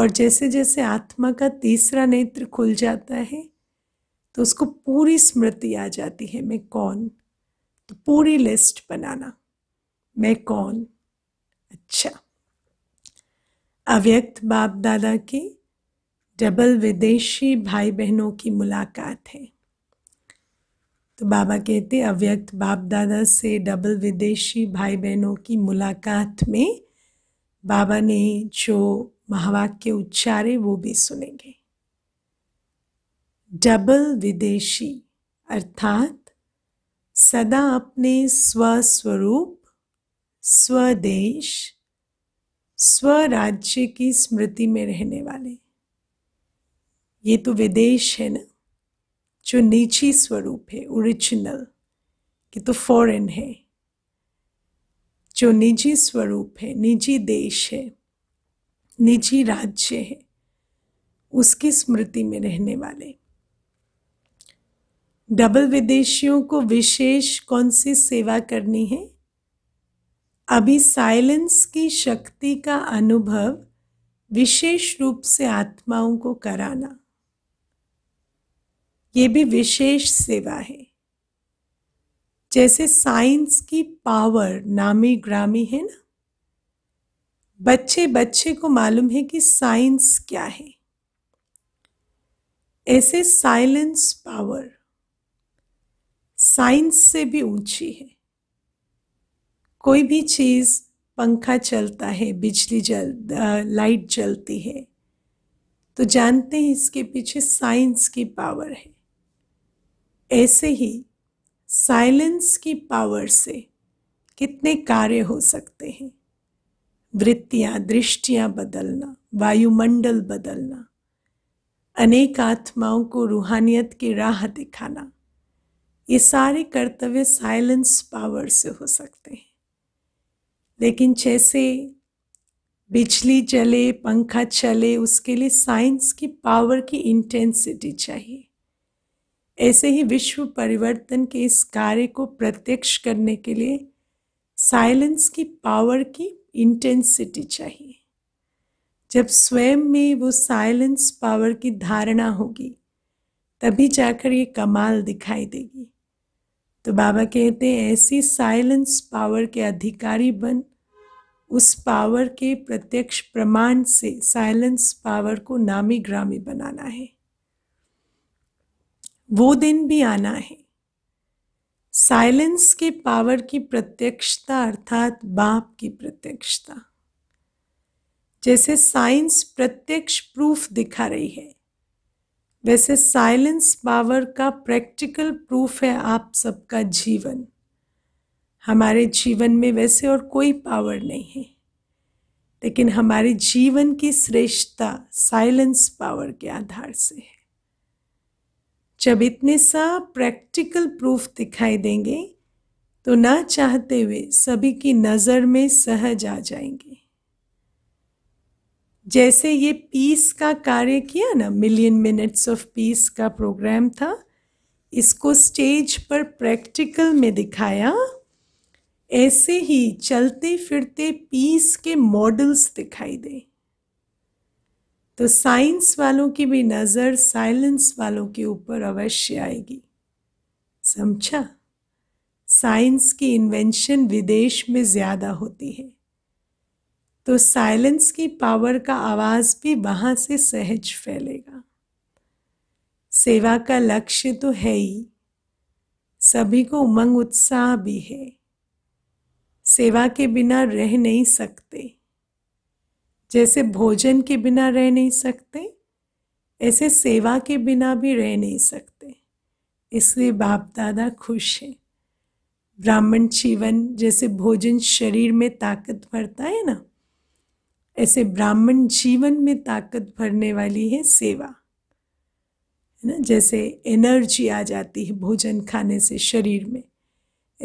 और जैसे जैसे आत्मा का तीसरा नेत्र खुल जाता है तो उसको पूरी स्मृति आ जाती है मैं कौन तो पूरी लिस्ट बनाना मैं कौन अच्छा अव्यक्त बाप दादा की डबल विदेशी भाई बहनों की मुलाकात है तो बाबा कहते अव्यक्त बाप दादा से डबल विदेशी भाई बहनों की मुलाकात में बाबा ने जो महावाक्य उच्चारे वो भी सुनेंगे डबल विदेशी अर्थात सदा अपने स्वस्वरूप स्वदेश स्वराज्य की स्मृति में रहने वाले ये तो विदेश है ना जो नीची स्वरूप है ओरिजिनल कि तो फॉरेन है जो निजी स्वरूप है निजी देश है निजी राज्य है उसकी स्मृति में रहने वाले डबल विदेशियों को विशेष कौन सी सेवा करनी है अभी साइलेंस की शक्ति का अनुभव विशेष रूप से आत्माओं को कराना ये भी विशेष सेवा है जैसे साइंस की पावर नामी ग्रामी है ना बच्चे बच्चे को मालूम है कि साइंस क्या है ऐसे साइलेंस पावर साइंस से भी ऊंची है कोई भी चीज़ पंखा चलता है बिजली जल लाइट जलती है तो जानते हैं इसके पीछे साइंस की पावर है ऐसे ही साइलेंस की पावर से कितने कार्य हो सकते हैं वृत्तियां दृष्टियां बदलना वायुमंडल बदलना अनेक आत्माओं को रूहानियत की राह दिखाना ये सारे कर्तव्य साइलेंस पावर से हो सकते हैं लेकिन जैसे बिजली चले पंखा चले उसके लिए साइंस की पावर की इंटेंसिटी चाहिए ऐसे ही विश्व परिवर्तन के इस कार्य को प्रत्यक्ष करने के लिए साइलेंस की पावर की इंटेंसिटी चाहिए जब स्वयं में वो साइलेंस पावर की धारणा होगी तभी जाकर ये कमाल दिखाई देगी तो बाबा कहते हैं ऐसी साइलेंस पावर के अधिकारी बन उस पावर के प्रत्यक्ष प्रमाण से साइलेंस पावर को नामी ग्रामी बनाना है वो दिन भी आना है साइलेंस के पावर की प्रत्यक्षता अर्थात बाप की प्रत्यक्षता जैसे साइंस प्रत्यक्ष प्रूफ दिखा रही है वैसे साइलेंस पावर का प्रैक्टिकल प्रूफ है आप सबका जीवन हमारे जीवन में वैसे और कोई पावर नहीं है लेकिन हमारे जीवन की श्रेष्ठता साइलेंस पावर के आधार से है जब इतने सा प्रैक्टिकल प्रूफ दिखाई देंगे तो ना चाहते हुए सभी की नज़र में सहज आ जाएंगे जैसे ये पीस का कार्य किया ना मिलियन मिनट्स ऑफ पीस का प्रोग्राम था इसको स्टेज पर प्रैक्टिकल में दिखाया ऐसे ही चलते फिरते पीस के मॉडल्स दिखाई दे तो साइंस वालों की भी नज़र साइलेंस वालों के ऊपर अवश्य आएगी समझा साइंस की इन्वेंशन विदेश में ज़्यादा होती है तो साइलेंस की पावर का आवाज़ भी वहाँ से सहज फैलेगा सेवा का लक्ष्य तो है ही सभी को उमंग उत्साह भी है सेवा के बिना रह नहीं सकते जैसे भोजन के बिना रह नहीं सकते ऐसे सेवा के बिना भी रह नहीं सकते इसलिए बाप दादा खुश हैं ब्राह्मण जीवन जैसे भोजन शरीर में ताकत भरता है ना ऐसे ब्राह्मण जीवन में ताकत भरने वाली है सेवा है ना जैसे एनर्जी आ जाती है भोजन खाने से शरीर में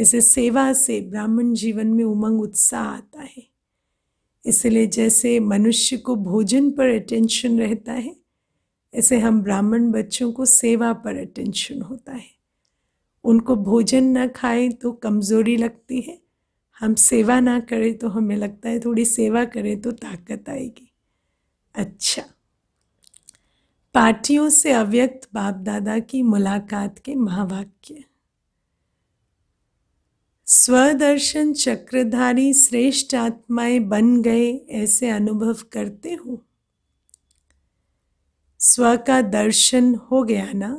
ऐसे सेवा से ब्राह्मण जीवन में उमंग उत्साह आता है इसलिए जैसे मनुष्य को भोजन पर अटेंशन रहता है ऐसे हम ब्राह्मण बच्चों को सेवा पर अटेंशन होता है उनको भोजन ना खाएं तो कमज़ोरी लगती है हम सेवा ना करें तो हमें लगता है थोड़ी सेवा करें तो ताकत आएगी अच्छा पार्टियों से अव्यक्त बाप दादा की मुलाकात के महावाक्य स्वदर्शन चक्रधारी श्रेष्ठ आत्माएं बन गए ऐसे अनुभव करते हो स्व का दर्शन हो गया ना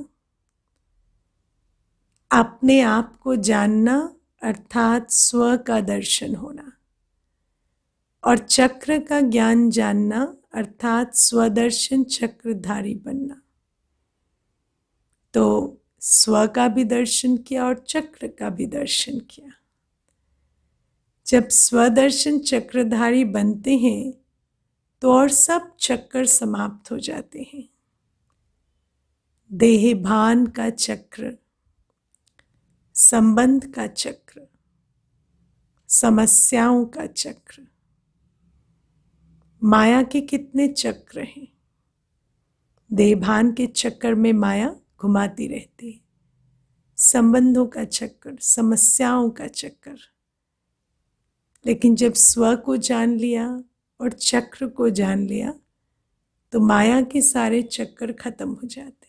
अपने आप को जानना अर्थात स्व का दर्शन होना और चक्र का ज्ञान जानना अर्थात स्वदर्शन चक्रधारी बनना तो स्व का भी दर्शन किया और चक्र का भी दर्शन किया जब स्वदर्शन चक्रधारी बनते हैं तो और सब चक्कर समाप्त हो जाते हैं देह भान का चक्र संबंध का चक्र समस्याओं का चक्र माया के कितने चक्र हैं देहभान के चक्कर में माया घुमाती रहती संबंधों का चक्कर समस्याओं का चक्कर लेकिन जब स्व को जान लिया और चक्र को जान लिया तो माया के सारे चक्कर खत्म हो जाते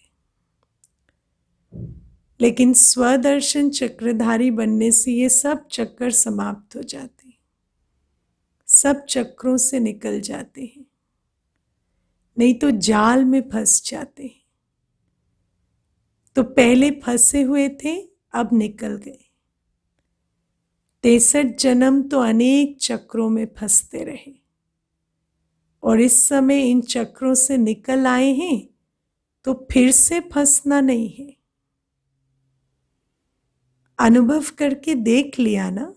लेकिन स्वदर्शन चक्रधारी बनने से ये सब चक्कर समाप्त हो जाते सब चक्रों से निकल जाते हैं नहीं तो जाल में फंस जाते हैं तो पहले फंसे हुए थे अब निकल गए तेसठ जन्म तो अनेक चक्रों में फंसते रहे और इस समय इन चक्रों से निकल आए हैं तो फिर से फंसना नहीं है अनुभव करके देख लिया ना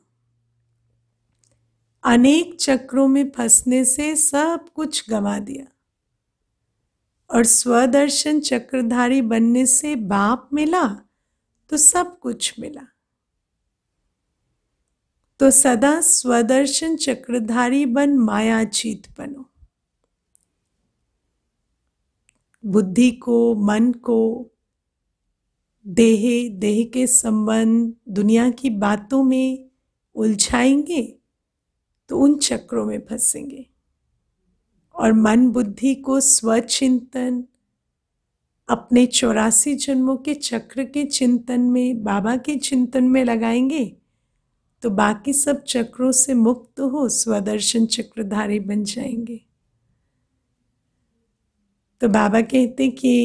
अनेक चक्रों में फंसने से सब कुछ गंवा दिया और स्वदर्शन चक्रधारी बनने से बाप मिला तो सब कुछ मिला तो सदा स्वदर्शन चक्रधारी बन मायाचीत बनो बुद्धि को मन को देह देह के संबंध दुनिया की बातों में उलझाएंगे तो उन चक्रों में फंसेंगे और मन बुद्धि को स्वचिंतन अपने चौरासी जन्मों के चक्र के चिंतन में बाबा के चिंतन में लगाएंगे तो बाकी सब चक्रों से मुक्त हो स्वदर्शन चक्रधारी बन जाएंगे तो बाबा कहते कि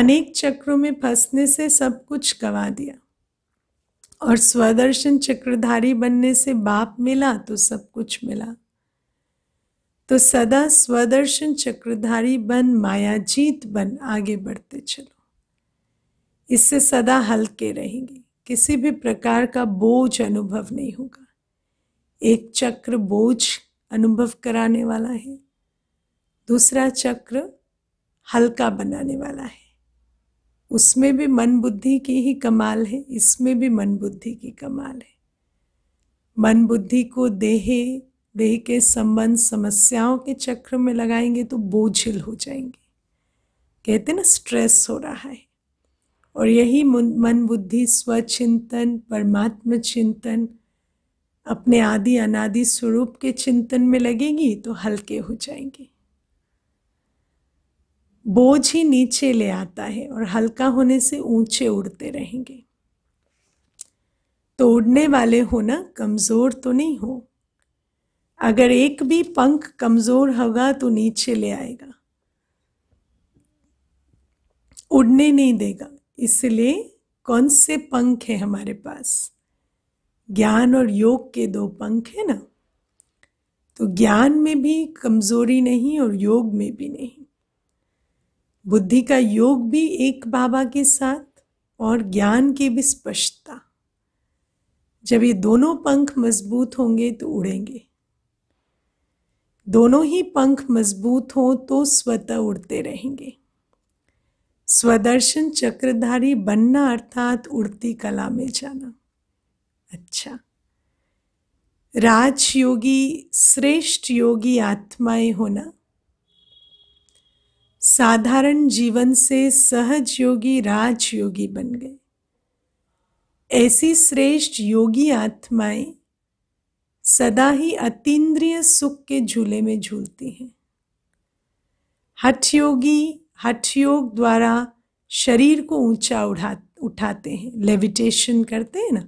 अनेक चक्रों में फंसने से सब कुछ गवा दिया और स्वदर्शन चक्रधारी बनने से बाप मिला तो सब कुछ मिला तो सदा स्वदर्शन चक्रधारी बन माया जीत बन आगे बढ़ते चलो इससे सदा हल्के रहेंगे किसी भी प्रकार का बोझ अनुभव नहीं होगा एक चक्र बोझ अनुभव कराने वाला है दूसरा चक्र हल्का बनाने वाला है उसमें भी मन बुद्धि की ही कमाल है इसमें भी मन बुद्धि की कमाल है मन बुद्धि को देह देह के संबंध समस्याओं के चक्र में लगाएंगे तो बोझिल हो जाएंगे कहते ना स्ट्रेस हो रहा है और यही मन बुद्धि स्वचिंतन परमात्म चिंतन अपने आदि अनादि स्वरूप के चिंतन में लगेगी तो हल्के हो जाएंगे बोझ ही नीचे ले आता है और हल्का होने से ऊंचे उड़ते रहेंगे तो उड़ने वाले होना कमज़ोर तो नहीं हो अगर एक भी पंख कमज़ोर होगा तो नीचे ले आएगा उड़ने नहीं देगा इसलिए कौन से पंख है हमारे पास ज्ञान और योग के दो पंख है ना तो ज्ञान में भी कमज़ोरी नहीं और योग में भी नहीं बुद्धि का योग भी एक बाबा के साथ और ज्ञान की भी स्पष्टता जब ये दोनों पंख मजबूत होंगे तो उड़ेंगे दोनों ही पंख मजबूत हों तो स्वतः उड़ते रहेंगे स्वदर्शन चक्रधारी बनना अर्थात उड़ती कला में जाना अच्छा राजयोगी श्रेष्ठ योगी आत्माएं होना साधारण जीवन से सहज योगी राजयोगी बन गए ऐसी श्रेष्ठ योगी आत्माएं सदा ही अतीन्द्रिय सुख के झूले में झूलती हैं हठ योगी हठ योग द्वारा शरीर को ऊंचा उठा उठाते हैं लेविटेशन करते हैं ना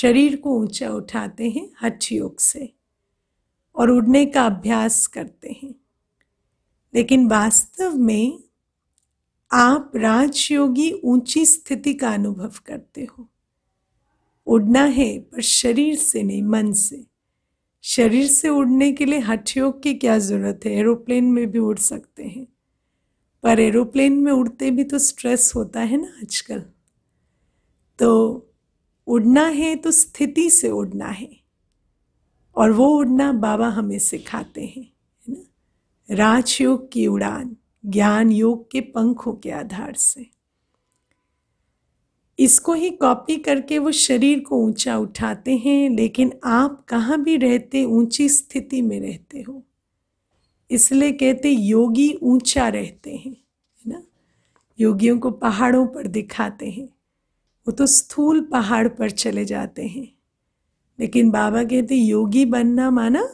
शरीर को ऊंचा उठाते हैं हठ योग से और उड़ने का अभ्यास करते हैं लेकिन वास्तव में आप राजयोगी ऊंची स्थिति का अनुभव करते हो उड़ना है पर शरीर से नहीं मन से शरीर से उड़ने के लिए हठयोग की क्या ज़रूरत है एरोप्लेन में भी उड़ सकते हैं पर एरोप्लेन में उड़ते भी तो स्ट्रेस होता है ना आजकल तो उड़ना है तो स्थिति से उड़ना है और वो उड़ना बाबा हमें सिखाते हैं राजयोग की उड़ान ज्ञान योग के पंखों के आधार से इसको ही कॉपी करके वो शरीर को ऊंचा उठाते हैं लेकिन आप कहाँ भी रहते ऊंची स्थिति में रहते हो इसलिए कहते योगी ऊंचा रहते हैं है ना योगियों को पहाड़ों पर दिखाते हैं वो तो स्थूल पहाड़ पर चले जाते हैं लेकिन बाबा कहते योगी बनना माना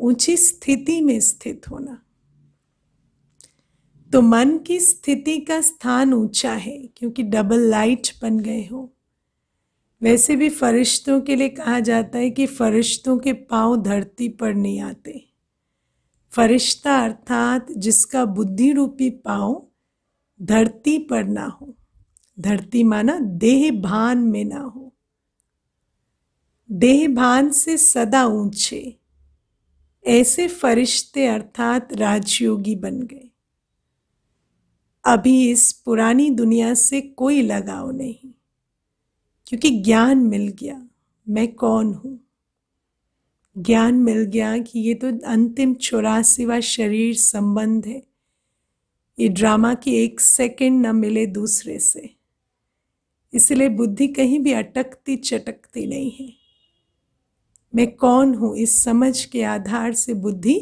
ऊंची स्थिति में स्थित होना तो मन की स्थिति का स्थान ऊंचा है क्योंकि डबल लाइट बन गए हो वैसे भी फरिश्तों के लिए कहा जाता है कि फरिश्तों के पांव धरती पर नहीं आते फरिश्ता अर्थात जिसका बुद्धि रूपी पांव धरती पर ना हो धरती माना देह भान में ना हो देह भान से सदा ऊंचे ऐसे फरिश्ते अर्थात राजयोगी बन गए अभी इस पुरानी दुनिया से कोई लगाव नहीं क्योंकि ज्ञान मिल गया मैं कौन हूँ ज्ञान मिल गया कि ये तो अंतिम चौरासीवा शरीर संबंध है ये ड्रामा की एक सेकंड न मिले दूसरे से इसलिए बुद्धि कहीं भी अटकती चटकती नहीं है मैं कौन हूँ इस समझ के आधार से बुद्धि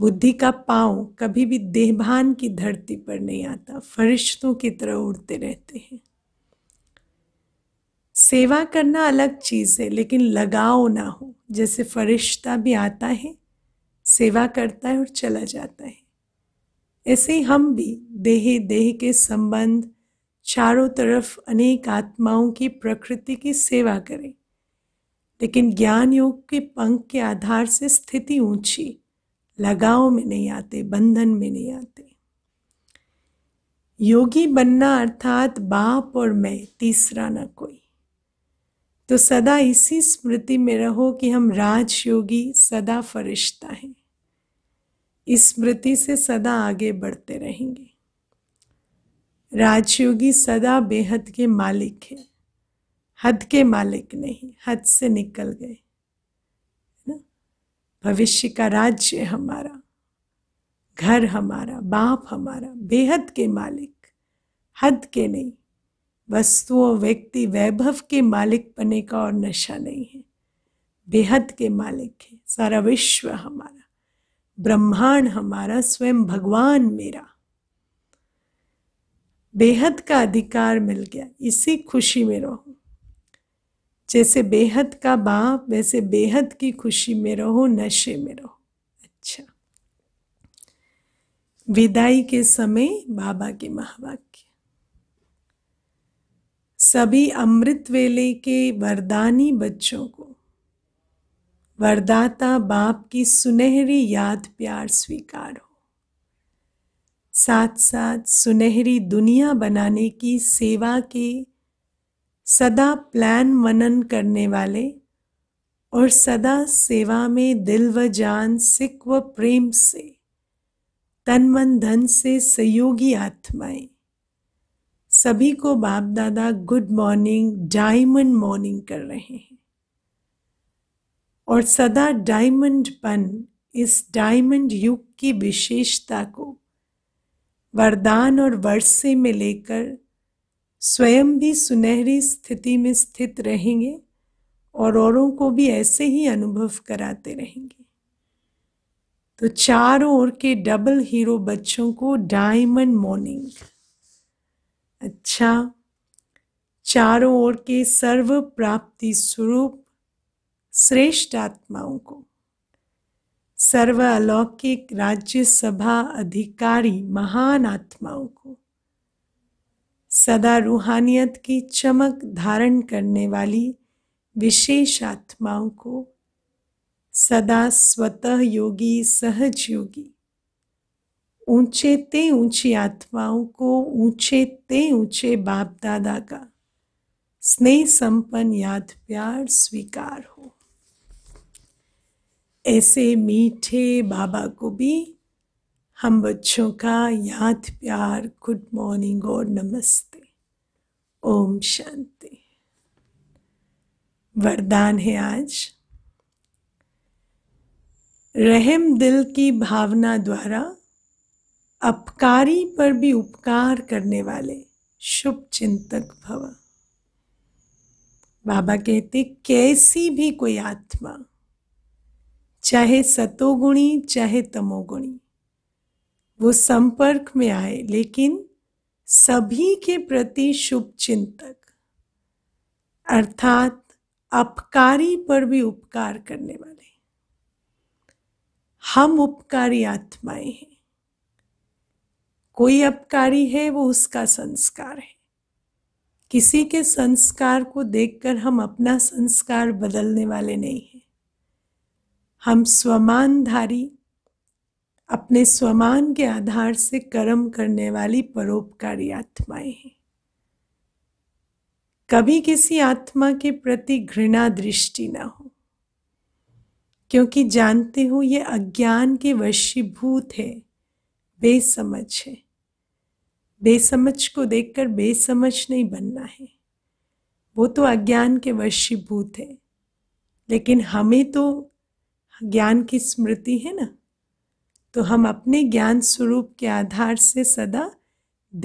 बुद्धि का पाँव कभी भी देहभान की धरती पर नहीं आता फरिश्तों की तरह उड़ते रहते हैं सेवा करना अलग चीज़ है लेकिन लगाव ना हो जैसे फरिश्ता भी आता है सेवा करता है और चला जाता है ऐसे ही हम भी देह देह के संबंध चारों तरफ अनेक आत्माओं की प्रकृति की सेवा करें लेकिन ज्ञान योग के पंख के आधार से स्थिति ऊंची लगाव में नहीं आते बंधन में नहीं आते योगी बनना अर्थात बाप और मैं तीसरा ना कोई तो सदा इसी स्मृति में रहो कि हम राजयोगी सदा फरिश्ता हैं इस स्मृति से सदा आगे बढ़ते रहेंगे राजयोगी सदा बेहद के मालिक है हद के मालिक नहीं हद से निकल गए भविष्य का राज्य हमारा घर हमारा बाप हमारा बेहद के मालिक हद के नहीं वस्तुओं व्यक्ति वैभव के मालिक बने का और नशा नहीं है बेहद के मालिक है सारा विश्व हमारा ब्रह्मांड हमारा स्वयं भगवान मेरा बेहद का अधिकार मिल गया इसी खुशी में रहो जैसे बेहद का बाप वैसे बेहद की खुशी में रहो नशे में रहो अच्छा विदाई के समय बाबा के महावाक्य सभी अमृत वेले के वरदानी बच्चों को वरदाता बाप की सुनहरी याद प्यार स्वीकार हो साथ साथ सुनहरी दुनिया बनाने की सेवा के सदा प्लान मनन करने वाले और सदा सेवा में दिल व जान सिख व प्रेम से तन मन धन से सहयोगी आत्माएं सभी को बाप दादा गुड मॉर्निंग डायमंड मॉर्निंग कर रहे हैं और सदा डायमंड पन इस डायमंड युग की विशेषता को वरदान और वर्षे में लेकर स्वयं भी सुनहरी स्थिति में स्थित रहेंगे और औरों को भी ऐसे ही अनुभव कराते रहेंगे तो चारों ओर के डबल हीरो बच्चों को डायमंड मॉर्निंग अच्छा चारों ओर के सर्व प्राप्ति स्वरूप श्रेष्ठ आत्माओं को सर्व अलौकिक राज्य सभा अधिकारी महान आत्माओं को सदा रूहानियत की चमक धारण करने वाली विशेष आत्माओं को सदा स्वतः योगी सहज योगी ऊंचे ते ऊंची आत्माओं को ऊंचे ते ऊंचे बाप दादा का स्नेह संपन्न याद प्यार स्वीकार हो ऐसे मीठे बाबा को भी हम बच्चों का याद प्यार गुड मॉर्निंग और नमस्ते ओम शांति वरदान है आज रहम दिल की भावना द्वारा अपकारी पर भी उपकार करने वाले शुभ चिंतक भव बाबा कहते कैसी भी कोई आत्मा चाहे सतोगुणी चाहे तमोगुणी वो संपर्क में आए लेकिन सभी के प्रति शुभ चिंतक अर्थात अपकारी पर भी उपकार करने वाले हम उपकारी आत्माएं हैं कोई अपकारी है वो उसका संस्कार है किसी के संस्कार को देखकर हम अपना संस्कार बदलने वाले नहीं हैं हम स्वमानधारी अपने स्वमान के आधार से कर्म करने वाली परोपकारी आत्माएं हैं कभी किसी आत्मा के प्रति घृणा दृष्टि ना हो क्योंकि जानते हो ये अज्ञान के वशीभूत है बेसमझ है बेसमझ को देखकर बेसमझ नहीं बनना है वो तो अज्ञान के वशीभूत है लेकिन हमें तो ज्ञान की स्मृति है ना तो हम अपने ज्ञान स्वरूप के आधार से सदा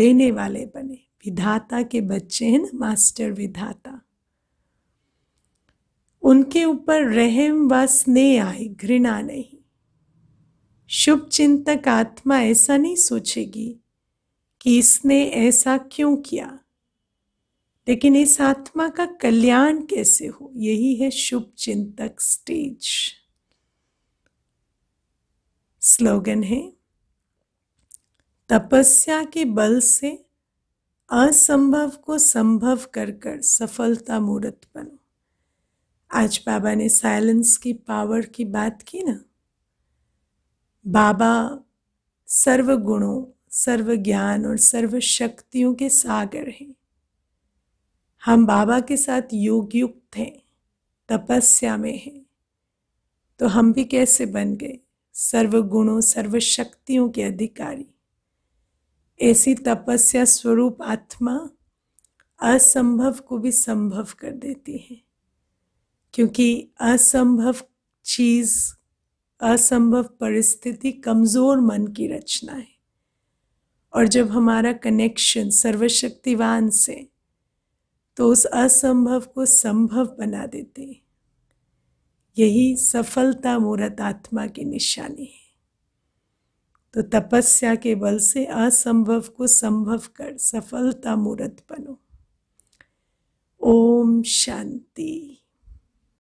देने वाले बने विधाता के बच्चे हैं ना मास्टर विधाता उनके ऊपर रहम व स्नेह आए घृणा नहीं शुभ चिंतक आत्मा ऐसा नहीं सोचेगी कि इसने ऐसा क्यों किया लेकिन इस आत्मा का कल्याण कैसे हो यही है शुभ चिंतक स्टेज स्लोगन है तपस्या के बल से असंभव को संभव कर कर सफलता मूर्त बनो आज बाबा ने साइलेंस की पावर की बात की ना बाबा सर्व गुणों सर्व ज्ञान और सर्व शक्तियों के सागर हैं हम बाबा के साथ योग युक्त हैं तपस्या में हैं तो हम भी कैसे बन गए सर्वगुणों सर्वशक्तियों के अधिकारी ऐसी तपस्या स्वरूप आत्मा असंभव को भी संभव कर देती है क्योंकि असंभव चीज़ असंभव परिस्थिति कमज़ोर मन की रचना है और जब हमारा कनेक्शन सर्वशक्तिवान से तो उस असंभव को संभव बना देते हैं यही सफलता मूर्त आत्मा की निशानी है तो तपस्या के बल से असंभव को संभव कर सफलता मूर्त बनो ओम शांति